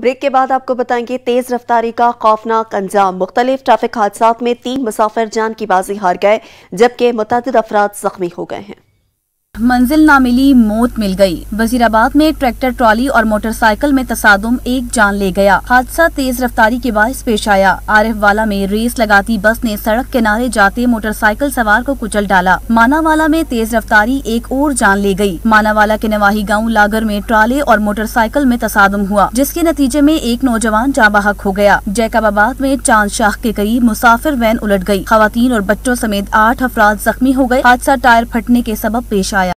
break के बाद आपको बताएंगे तेज रफ्तारी का खौफनाक अंजाम मुख्तलिफ ट्रैफिक हादसा में तीन मुसाफिर जान की बाजी हार गए जबकि मुतद अफराद जख्मी हो गए हैं मंजिल ना मिली मौत मिल गई वजीराबाद में ट्रैक्टर ट्रॉली और मोटरसाइकिल में तसादम एक जान ले गया हादसा तेज रफ्तारी के बायस पेश आया आरिफ वाला में रेस लगाती बस ने सड़क किनारे जाते मोटरसाइकिल सवार को कुचल डाला मानावाला में तेज रफ्तारी एक और जान ले गई मानावाला के नवाही गांव लागर में ट्राले और मोटरसाइकिल में तसादम हुआ जिसके नतीजे में एक नौजवान जाबाहक हो गया जैकबाबाद में चांद शाह के करीब मुसाफिर वैन उलट गयी खातन और बच्चों समेत आठ अफराद जख्मी हो गए हादसा टायर फटने के सबब पेश आया